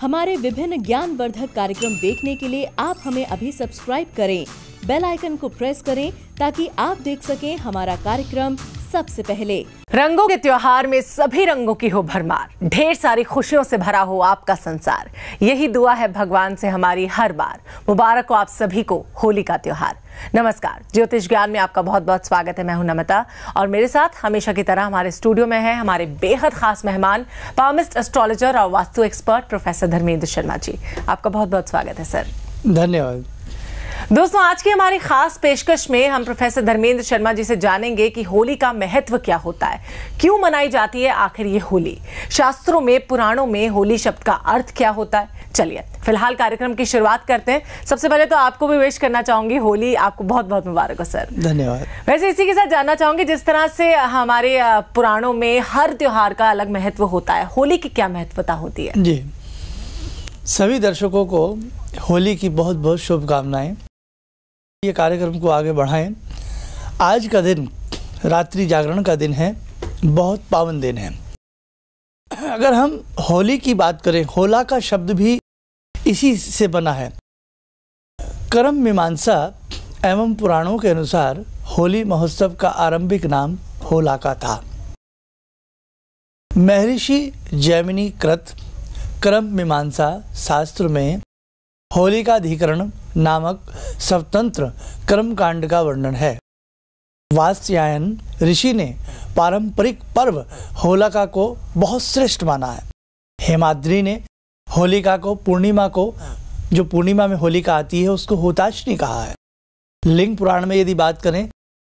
हमारे विभिन्न ज्ञानवर्धक कार्यक्रम देखने के लिए आप हमें अभी सब्सक्राइब करें बेल आइकन को प्रेस करें ताकि आप देख सकें हमारा कार्यक्रम सबसे पहले रंगों के त्योहार में सभी रंगों की हो भरमार ढेर सारी खुशियों से भरा हो आपका संसार यही दुआ है भगवान से हमारी हर बार मुबारक हो आप सभी को होली का त्योहार नमस्कार ज्योतिष ज्ञान में आपका बहुत बहुत स्वागत है मैं हूं नमता और मेरे साथ हमेशा की तरह हमारे स्टूडियो में है हमारे बेहद खास मेहमान पामिस्ट एस्ट्रोलॉजर और वास्तु एक्सपर्ट प्रोफेसर धर्मेंद्र शर्मा जी आपका बहुत बहुत स्वागत है सर धन्यवाद दोस्तों आज की हमारी खास पेशकश में हम प्रोफेसर धर्मेंद्र शर्मा जी से जानेंगे कि होली का महत्व क्या होता है क्यों मनाई जाती है आखिर ये होली शास्त्रों में पुराणों में होली शब्द का अर्थ क्या होता है चलिए फिलहाल कार्यक्रम की शुरुआत करते हैं सबसे पहले तो आपको भी विश करना चाहूंगी होली आपको बहुत बहुत मुबारक हो सर धन्यवाद वैसे इसी के साथ जानना चाहूंगी जिस तरह से हमारे पुराणों में हर त्योहार का अलग महत्व होता है होली की क्या महत्वता होती है जी सभी दर्शकों को होली की बहुत बहुत शुभकामनाएं ये कार्यक्रम को आगे बढ़ाएं आज का दिन रात्रि जागरण का दिन है बहुत पावन दिन है अगर हम होली की बात करें होला का शब्द भी इसी से बना है कर्म मीमांसा एवं पुराणों के अनुसार होली महोत्सव का आरंभिक नाम होला का था महर्षि जैमिनी कृत कर्म मीमांसा शास्त्र में होलिकाधिकरण नामक स्वतंत्र कर्मकांड का वर्णन है वास्यायन ऋषि ने पारंपरिक पर्व होलिका को बहुत श्रेष्ठ माना है हेमाद्री ने होलिका को पूर्णिमा को जो पूर्णिमा में होलिका आती है उसको होताशनी कहा है लिंग पुराण में यदि बात करें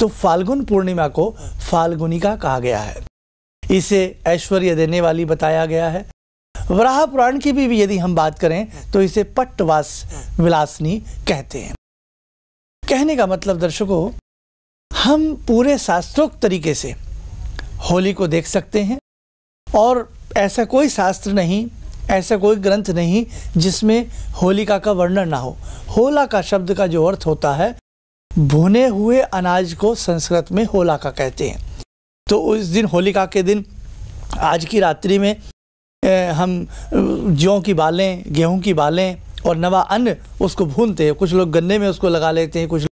तो फाल्गुन पूर्णिमा को फाल्गुनिका कहा गया है इसे ऐश्वर्य देने वाली बताया गया है वराह पुराण की भी, यदि हम बात करें तो इसे पट्टवास विलासनी कहते हैं कहने का मतलब दर्शकों हम पूरे शास्त्रोक्त तरीके से होली को देख सकते हैं और ऐसा कोई शास्त्र नहीं ऐसा कोई ग्रंथ नहीं जिसमें होलिका का वर्णन ना हो होला का शब्द का जो अर्थ होता है भुने हुए अनाज को संस्कृत में होला का कहते हैं तो उस दिन होलिका के दिन आज की रात्रि में हम जौ की बालें गेहूं की बालें और नवा अन्न उसको भूनते हैं कुछ लोग गन्ने में उसको लगा लेते हैं कुछ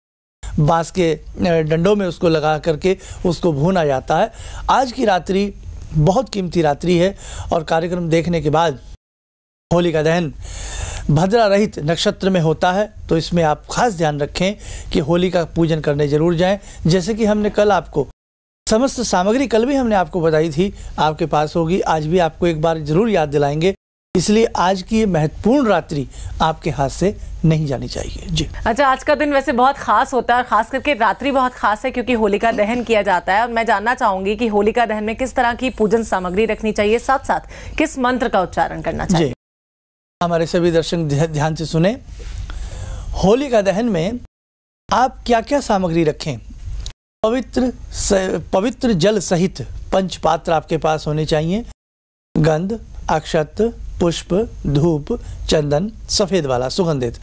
बांस के डंडों में उसको लगा करके उसको भूना जाता है आज की रात्रि बहुत कीमती रात्रि है और कार्यक्रम देखने के बाद होली का दहन भद्रा रहित नक्षत्र में होता है तो इसमें आप खास ध्यान रखें कि होली का पूजन करने ज़रूर जाएं जैसे कि हमने कल आपको समस्त सामग्री कल भी हमने आपको बताई थी आपके पास होगी आज भी आपको एक बार जरूर याद दिलाएंगे इसलिए आज की ये महत्वपूर्ण रात्रि आपके हाथ से नहीं जानी चाहिए जी अच्छा आज का दिन वैसे बहुत खास होता है खास करके रात्रि बहुत खास है क्योंकि होलिका दहन किया जाता है और मैं जानना चाहूंगी कि होलिका दहन में किस तरह की पूजन सामग्री रखनी चाहिए साथ साथ किस मंत्र का उच्चारण करना चाहिए हमारे सभी दर्शक ध्यान से सुने होलिका दहन में आप क्या क्या सामग्री रखें पवित्र पवित्र जल सहित पंच पात्र आपके पास होने चाहिए गंध अक्षत पुष्प धूप चंदन सफेद वाला सुगंधित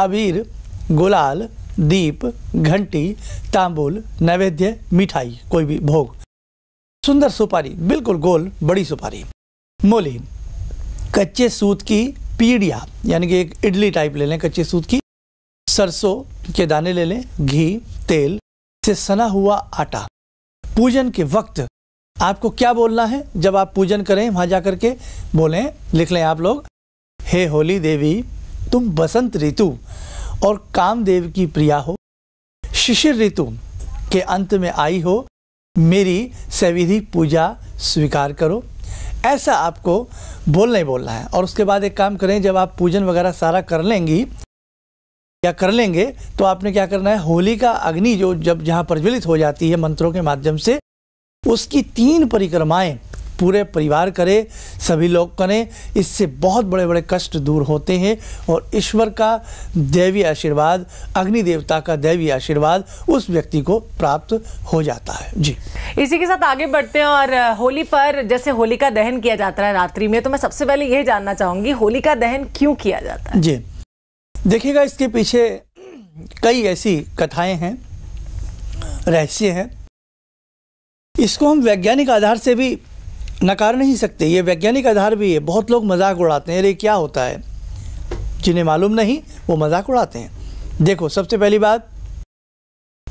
आबीर गुलाल दीप घंटी तांबुल नैवेद्य मिठाई कोई भी भोग सुंदर सुपारी बिल्कुल गोल बड़ी सुपारी मोली कच्चे सूत की पीड़िया यानी कि एक इडली टाइप ले लें कच्चे सूत की सरसों के दाने ले लें घी तेल से सना हुआ आटा पूजन के वक्त आपको क्या बोलना है जब आप पूजन करें वहां जाकर के बोलें लिख लें आप लोग हे होली देवी तुम बसंत ऋतु और कामदेव की प्रिया हो शिशिर ऋतु के अंत में आई हो मेरी सविधि पूजा स्वीकार करो ऐसा आपको बोलने बोलना है और उसके बाद एक काम करें जब आप पूजन वगैरह सारा कर लेंगी या कर लेंगे तो आपने क्या करना है होली का अग्नि जो जब जहाँ प्रज्वलित हो जाती है मंत्रों के माध्यम से उसकी तीन परिक्रमाएं पूरे परिवार करें सभी लोग करें इससे बहुत बड़े बड़े कष्ट दूर होते हैं और ईश्वर का दैवीय आशीर्वाद अग्नि देवता का दैवीय आशीर्वाद उस व्यक्ति को प्राप्त हो जाता है जी इसी के साथ आगे बढ़ते हैं और होली पर जैसे होलिका दहन किया जाता है रात्रि में तो मैं सबसे पहले यह जानना चाहूँगी होलिका दहन क्यों किया जाता है जी देखिएगा इसके पीछे कई ऐसी कथाएं हैं रहस्य हैं इसको हम वैज्ञानिक आधार से भी नकार नहीं सकते ये वैज्ञानिक आधार भी है बहुत लोग मजाक उड़ाते हैं अरे क्या होता है जिन्हें मालूम नहीं वो मजाक उड़ाते हैं देखो सबसे पहली बात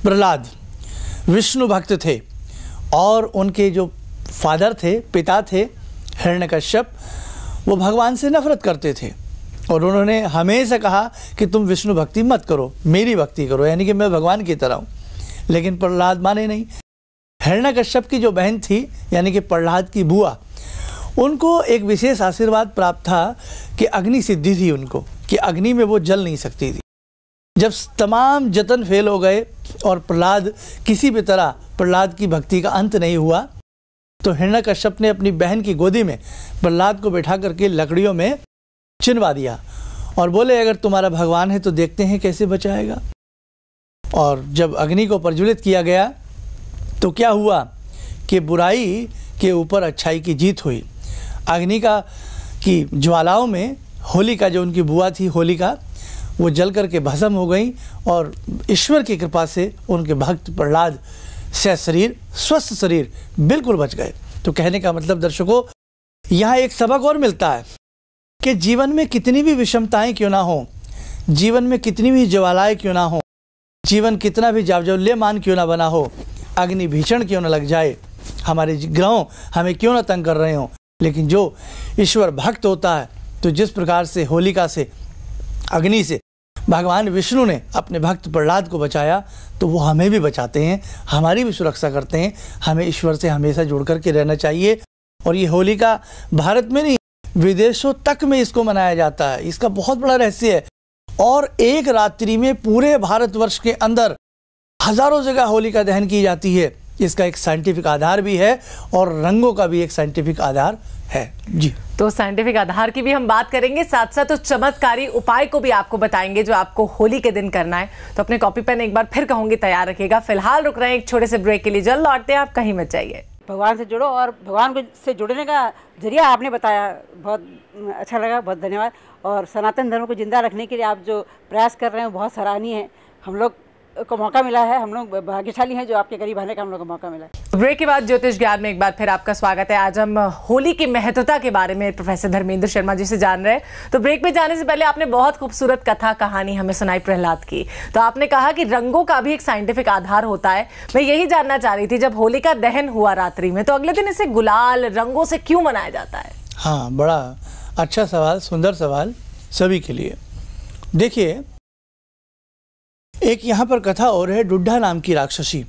प्रहलाद विष्णु भक्त थे और उनके जो फादर थे पिता थे हिरण्यकश्यप वो भगवान से नफरत करते थे और उन्होंने हमेशा कहा कि तुम विष्णु भक्ति मत करो मेरी भक्ति करो यानी कि मैं भगवान की तरह हूँ लेकिन प्रहलाद माने नहीं हिरणा कश्यप की जो बहन थी यानी कि प्रहलाद की बुआ उनको एक विशेष आशीर्वाद प्राप्त था कि अग्नि सिद्धि थी उनको कि अग्नि में वो जल नहीं सकती थी जब तमाम जतन फेल हो गए और प्रहलाद किसी भी तरह प्रहलाद की भक्ति का अंत नहीं हुआ तो हिरणा कश्यप ने अपनी बहन की गोदी में प्रहलाद को बैठा करके लकड़ियों में चिनवा दिया और बोले अगर तुम्हारा भगवान है तो देखते हैं कैसे बचाएगा और जब अग्नि को प्रज्वलित किया गया तो क्या हुआ कि बुराई के ऊपर अच्छाई की जीत हुई अग्नि का की ज्वालाओं में होली का जो उनकी बुआ थी होलिका वो जल करके भस्म हो गई और ईश्वर की कृपा से उनके भक्त प्रहलाद से शरीर स्वस्थ शरीर बिल्कुल बच गए तो कहने का मतलब दर्शकों यहाँ एक सबक और मिलता है कि जीवन में कितनी भी विषमताएं क्यों ना हो जीवन में कितनी भी ज्वालाएँ क्यों ना हो जीवन कितना भी जावजल्यमान क्यों ना बना हो अग्नि भीषण क्यों ना लग जाए हमारे ग्रहों हमें क्यों ना तंग कर रहे हों लेकिन जो ईश्वर भक्त होता है तो जिस प्रकार से होलिका से अग्नि से भगवान विष्णु ने अपने भक्त प्रहलाद को बचाया तो वो हमें भी बचाते हैं हमारी भी सुरक्षा करते हैं हमें ईश्वर से हमेशा जुड़ करके रहना चाहिए और ये होलिका भारत में नहीं विदेशों तक में इसको मनाया जाता है इसका बहुत बड़ा रहस्य है और एक रात्रि में पूरे भारतवर्ष के अंदर हजारों जगह होली का दहन की जाती है इसका एक साइंटिफिक आधार भी है और रंगों का भी एक साइंटिफिक आधार है जी तो साइंटिफिक आधार की भी हम बात करेंगे साथ साथ तो चमत्कारी उपाय को भी आपको बताएंगे जो आपको होली के दिन करना है तो अपने कॉपी पेन एक बार फिर कहूंगी तैयार रखिएगा फिलहाल रुक रहे हैं एक छोटे से ब्रेक के लिए जल्द लौटते हैं आप कहीं मत जाइए भगवान से जुड़ो और भगवान से जुड़ने का जरिया आपने बताया बहुत अच्छा लगा बहुत धन्यवाद और सनातन धर्म को जिंदा रखने के लिए आप जो प्रयास कर रहे हैं बहुत सराहनीय है हम लोग को मौका मिला है हम लोग भाग्यशाली हैं जो आपके करीब आने का हम लोग को मौका मिला है ब्रेक के बाद ज्योतिष ज्ञान में एक बार फिर आपका स्वागत है आज हम होली की महत्वता के बारे में प्रोफेसर धर्मेंद्र शर्मा जी से जान रहे हैं तो ब्रेक में जाने से पहले आपने बहुत खूबसूरत कथा कहानी हमें सुनाई प्रहलाद की तो आपने कहा कि रंगों का भी एक साइंटिफिक आधार होता है मैं यही जानना चाह रही थी जब होली का दहन हुआ रात्रि में तो अगले दिन इसे गुलाल रंगों से क्यों मनाया जाता है हाँ बड़ा अच्छा सवाल सुंदर सवाल सभी के लिए देखिए एक यहाँ पर कथा और है डुड्ढा नाम की राक्षसी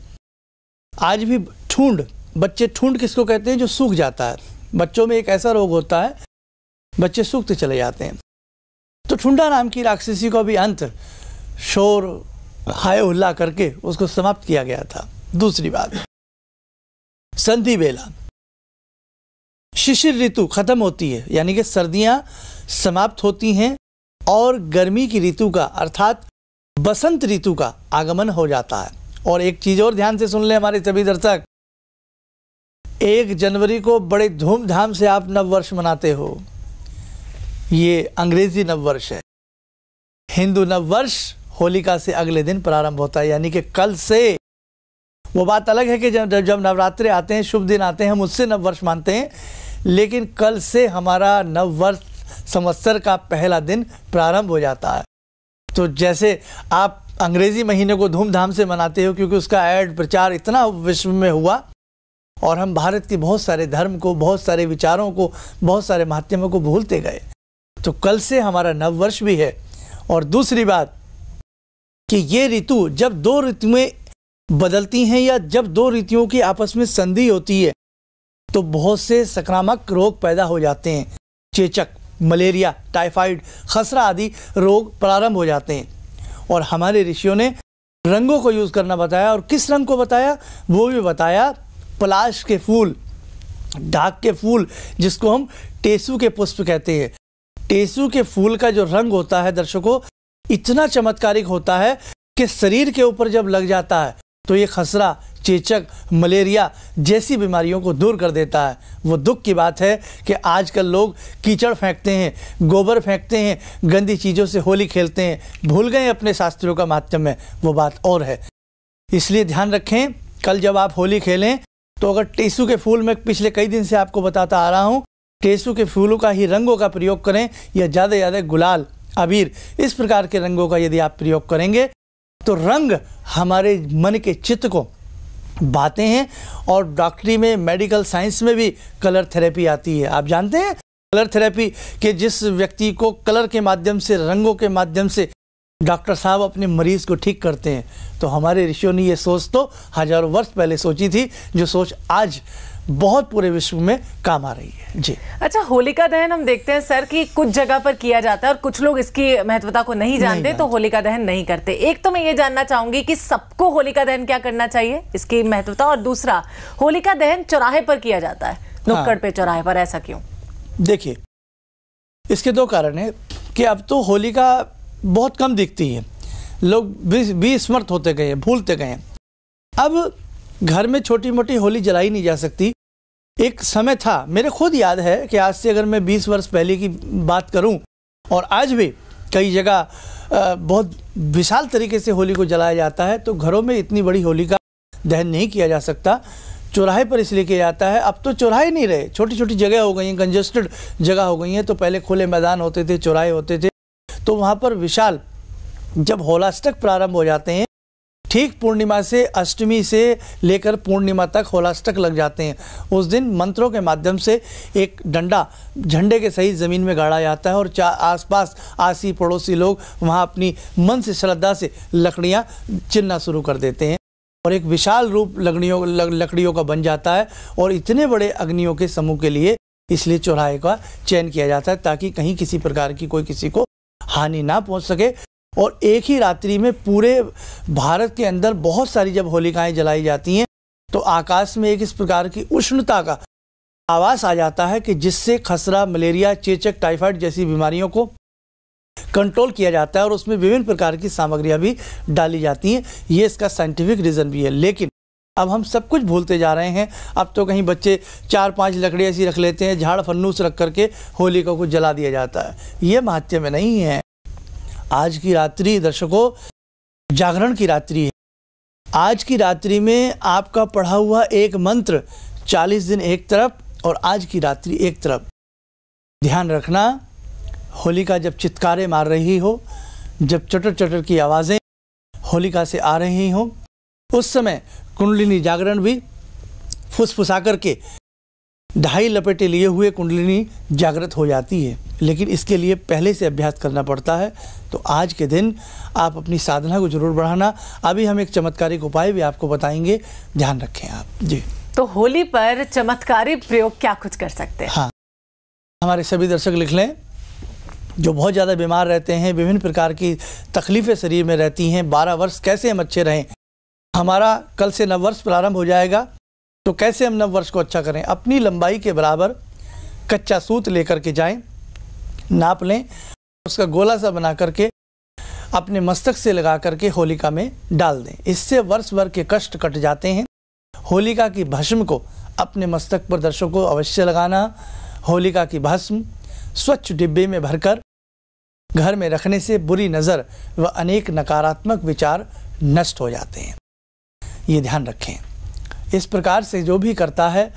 आज भी ठूंड बच्चे ठूंड किसको कहते हैं जो सूख जाता है बच्चों में एक ऐसा रोग होता है बच्चे सूखते तो चले जाते हैं तो ठुंडा नाम की राक्षसी को भी अंत शोर हाय हुल्ला करके उसको समाप्त किया गया था दूसरी बात संधि बेला शिशिर ऋतु खत्म होती है यानी कि सर्दियां समाप्त होती हैं और गर्मी की ऋतु का अर्थात बसंत ऋतु का आगमन हो जाता है और एक चीज़ और ध्यान से सुन ले हमारे सभी दर्शक एक जनवरी को बड़े धूमधाम से आप नववर्ष मनाते हो ये अंग्रेज़ी नववर्ष है हिंदू नववर्ष होलिका से अगले दिन प्रारंभ होता है यानी कि कल से वो बात अलग है कि जब जब नवरात्रे आते हैं शुभ दिन आते हैं हम उससे नववर्ष मानते हैं लेकिन कल से हमारा नववर्ष संवत्सर का पहला दिन प्रारंभ हो जाता है तो जैसे आप अंग्रेज़ी महीने को धूमधाम से मनाते हो क्योंकि उसका ऐड प्रचार इतना विश्व में हुआ और हम भारत के बहुत सारे धर्म को बहुत सारे विचारों को बहुत सारे माध्यमों को भूलते गए तो कल से हमारा नव वर्ष भी है और दूसरी बात कि ये ऋतु जब दो ऋतुएं बदलती हैं या जब दो ऋतुओं की आपस में संधि होती है तो बहुत से संक्रामक रोग पैदा हो जाते हैं चेचक मलेरिया टाइफाइड खसरा आदि रोग प्रारंभ हो जाते हैं और हमारे ऋषियों ने रंगों को यूज़ करना बताया और किस रंग को बताया वो भी बताया पलाश के फूल डाक के फूल जिसको हम टेसू के पुष्प कहते हैं टेसू के फूल का जो रंग होता है दर्शकों इतना चमत्कारिक होता है कि शरीर के ऊपर जब लग जाता है तो ये खसरा चेचक मलेरिया जैसी बीमारियों को दूर कर देता है वो दुख की बात है कि आजकल लोग कीचड़ फेंकते हैं गोबर फेंकते हैं गंदी चीज़ों से होली खेलते हैं भूल गए अपने शास्त्रों का माध्यम में वो बात और है इसलिए ध्यान रखें कल जब आप होली खेलें तो अगर टेसू के फूल में पिछले कई दिन से आपको बताता आ रहा हूँ टेसू के फूलों का ही रंगों का प्रयोग करें या ज़्यादा ज़्यादा गुलाल अबीर इस प्रकार के रंगों का यदि आप प्रयोग करेंगे तो रंग हमारे मन के चित्त को बातें हैं और डॉक्टरी में मेडिकल साइंस में भी कलर थेरेपी आती है आप जानते हैं कलर थेरेपी के जिस व्यक्ति को कलर के माध्यम से रंगों के माध्यम से डॉक्टर साहब अपने मरीज़ को ठीक करते हैं तो हमारे ऋषियों ने ये सोच तो हजारों वर्ष पहले सोची थी जो सोच आज बहुत पूरे विश्व में काम आ रही है जी अच्छा होलिका दहन हम देखते हैं सर कि कुछ जगह पर किया जाता है और कुछ लोग इसकी महत्वता को नहीं जानते तो होलिका दहन नहीं करते एक तो मैं ये जानना चाहूंगी कि सबको होलिका दहन क्या करना चाहिए इसकी महत्वता और दूसरा होलिका दहन चौराहे पर किया जाता है नुक्कड़ हाँ। पे चौराहे पर ऐसा क्यों देखिए इसके दो कारण है कि अब तो होलिका बहुत कम दिखती है लोग विस्मर्थ होते गए भूलते गए अब घर में छोटी मोटी होली जलाई नहीं जा सकती एक समय था मेरे खुद याद है कि आज से अगर मैं 20 वर्ष पहले की बात करूं और आज भी कई जगह बहुत विशाल तरीके से होली को जलाया जाता है तो घरों में इतनी बड़ी होली का दहन नहीं किया जा सकता चौराहे पर इसलिए किया जाता है अब तो चौराहे नहीं रहे छोटी छोटी जगह हो गई हैं कंजस्टेड जगह हो गई हैं तो पहले खुले मैदान होते थे चौराहे होते थे तो वहाँ पर विशाल जब होलास्टक प्रारंभ हो जाते हैं ठीक पूर्णिमा से अष्टमी से लेकर पूर्णिमा तक होलाष्टक लग जाते हैं उस दिन मंत्रों के माध्यम से एक डंडा झंडे के सही ज़मीन में गाड़ा जाता है और चा आसपास आसी पड़ोसी लोग वहाँ अपनी मन से श्रद्धा से लकड़ियाँ चिलना शुरू कर देते हैं और एक विशाल रूप लकड़ियों लकड़ियों का बन जाता है और इतने बड़े अग्नियों के समूह के लिए इसलिए चौराहे का चयन किया जाता है ताकि कहीं किसी प्रकार की कोई किसी को हानि ना पहुंच सके और एक ही रात्रि में पूरे भारत के अंदर बहुत सारी जब होलिकाएं जलाई जाती हैं तो आकाश में एक इस प्रकार की उष्णता का आवास आ जाता है कि जिससे खसरा मलेरिया चेचक टाइफाइड जैसी बीमारियों को कंट्रोल किया जाता है और उसमें विभिन्न प्रकार की सामग्रियाँ भी डाली जाती हैं ये इसका साइंटिफिक रीज़न भी है लेकिन अब हम सब कुछ भूलते जा रहे हैं अब तो कहीं बच्चे चार पांच लकड़ी ऐसी रख लेते हैं झाड़ फन्नूस रख करके होलिका को जला दिया जाता है ये महत्व में नहीं है आज की रात्रि दर्शकों जागरण की रात्रि है आज की रात्रि में आपका पढ़ा हुआ एक मंत्र 40 दिन एक तरफ और आज की रात्रि एक तरफ ध्यान रखना होलिका जब चित्कारे मार रही हो जब चटर चटर की आवाज़ें होलिका से आ रही हो उस समय कुंडलिनी जागरण भी फुसफुसा करके ढाई लपेटे लिए हुए कुंडलिनी जागृत हो जाती है लेकिन इसके लिए पहले से अभ्यास करना पड़ता है तो आज के दिन आप अपनी साधना को जरूर बढ़ाना अभी हम एक चमत्कारिक उपाय भी आपको बताएंगे ध्यान रखें आप जी तो होली पर चमत्कारी प्रयोग क्या कुछ कर सकते हैं हाँ हमारे सभी दर्शक लिख लें जो बहुत ज़्यादा बीमार रहते हैं विभिन्न प्रकार की तकलीफ़ें शरीर में रहती हैं बारह वर्ष कैसे हम अच्छे रहें हमारा कल से नव वर्ष प्रारंभ हो जाएगा तो कैसे हम नववर्ष को अच्छा करें अपनी लंबाई के बराबर कच्चा सूत लेकर के जाएं नाप लें उसका गोला सा बना करके अपने मस्तक से लगा करके होलिका में डाल दें इससे वर्ष भर के कष्ट कट जाते हैं होलिका की भस्म को अपने मस्तक पर दर्शकों अवश्य लगाना होलिका की भस्म स्वच्छ डिब्बे में भरकर घर में रखने से बुरी नज़र व अनेक नकारात्मक विचार नष्ट हो जाते हैं ये ध्यान रखें इस प्रकार से जो भी करता है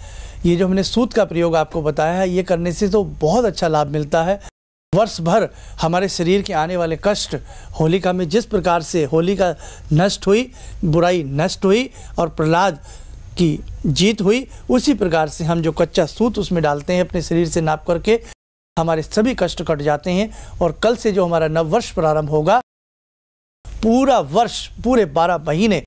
ये जो हमने सूत का प्रयोग आपको बताया है ये करने से तो बहुत अच्छा लाभ मिलता है वर्ष भर हमारे शरीर के आने वाले कष्ट होलिका में जिस प्रकार से होलिका नष्ट हुई बुराई नष्ट हुई और प्रहलाद की जीत हुई उसी प्रकार से हम जो कच्चा सूत उसमें डालते हैं अपने शरीर से नाप करके हमारे सभी कष्ट कट जाते हैं और कल से जो हमारा नववर्ष प्रारंभ होगा पूरा वर्ष पूरे बारह महीने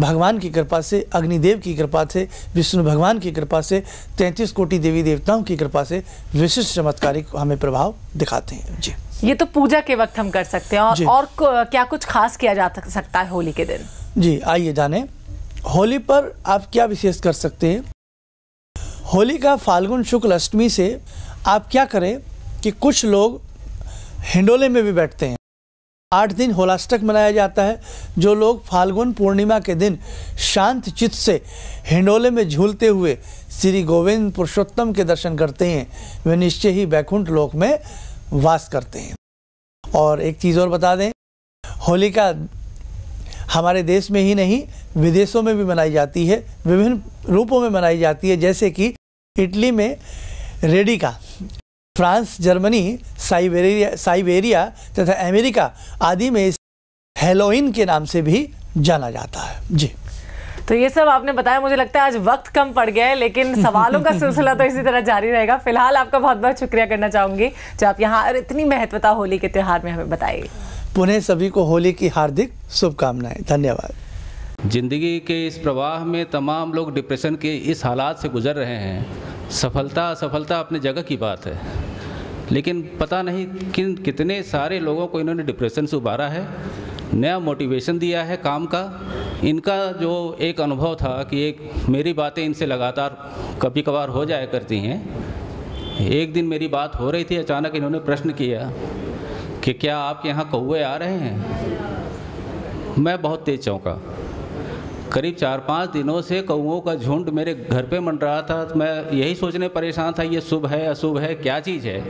भगवान की कृपा से अग्निदेव की कृपा से विष्णु भगवान की कृपा से तैंतीस कोटि देवी देवताओं की कृपा से विशिष्ट चमत्कारिक हमें प्रभाव दिखाते हैं जी ये तो पूजा के वक्त हम कर सकते हैं और, और क्या कुछ खास किया जा सकता है होली के दिन जी आइए जाने होली पर आप क्या विशेष कर सकते हैं होली का फाल्गुन शुक्ल अष्टमी से आप क्या करें कि कुछ लोग हिंडोले में भी बैठते हैं आठ दिन होलाष्टक मनाया जाता है जो लोग फाल्गुन पूर्णिमा के दिन शांत चित्त से हिंडोले में झूलते हुए श्री गोविंद पुरुषोत्तम के दर्शन करते हैं वे निश्चय ही बैकुंठ लोक में वास करते हैं और एक चीज़ और बता दें होलिका हमारे देश में ही नहीं विदेशों में भी मनाई जाती है विभिन्न रूपों में मनाई जाती है जैसे कि इटली में रेडिका फ्रांस जर्मनी साइबेरिया साइबेरिया तथा अमेरिका आदि में हेलोइन के नाम से भी जाना जाता है जी तो ये सब आपने बताया मुझे लगता है आज वक्त कम पड़ गया है लेकिन सवालों का सिलसिला तो इसी तरह जारी रहेगा फिलहाल आपका बहुत बहुत शुक्रिया करना चाहूँगी जो आप यहाँ इतनी महत्वता होली के त्यौहार में हमें बताइए पुनः सभी को होली की हार्दिक शुभकामनाएं धन्यवाद जिंदगी के इस प्रवाह में तमाम लोग डिप्रेशन के इस हालात से गुजर रहे हैं सफलता असफलता अपनी जगह की बात है लेकिन पता नहीं किन कितने सारे लोगों को इन्होंने डिप्रेशन से उबारा है नया मोटिवेशन दिया है काम का इनका जो एक अनुभव था कि एक मेरी बातें इनसे लगातार कभी कभार हो जाया करती हैं एक दिन मेरी बात हो रही थी अचानक इन्होंने प्रश्न किया कि क्या आपके यहाँ कौए आ रहे हैं मैं बहुत तेज चौंका करीब चार पाँच दिनों से कौओं का झुंड मेरे घर पे मन रहा था तो मैं यही सोचने परेशान था ये शुभ है अशुभ है क्या चीज़ है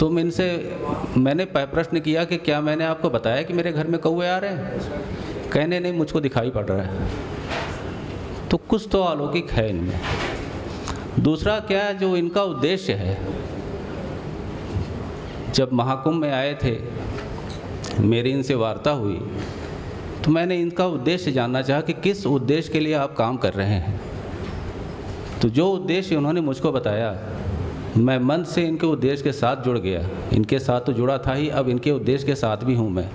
तुम इनसे मैंने प्रश्न किया कि क्या मैंने आपको बताया कि मेरे घर में कौए आ रहे हैं कहने नहीं मुझको दिखाई पड़ रहा है तो कुछ तो अलौकिक है इनमें दूसरा क्या जो इनका उद्देश्य है जब महाकुंभ में आए थे मेरी इनसे वार्ता हुई तो मैंने इनका उद्देश्य जानना चाहा कि किस उद्देश्य के लिए आप काम कर रहे हैं तो जो उद्देश्य उन्होंने मुझको बताया मैं मन से इनके उद्देश्य के साथ जुड़ गया इनके साथ तो जुड़ा था ही अब इनके उद्देश्य के साथ भी हूँ मैं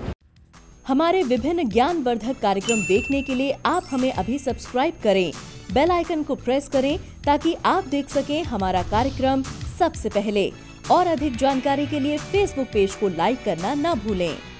हमारे विभिन्न वर्धक कार्यक्रम देखने के लिए आप हमें अभी सब्सक्राइब करें बेल आइकन को प्रेस करें ताकि आप देख सकें हमारा कार्यक्रम सबसे पहले और अधिक जानकारी के लिए फेसबुक पेज को लाइक करना न भूलें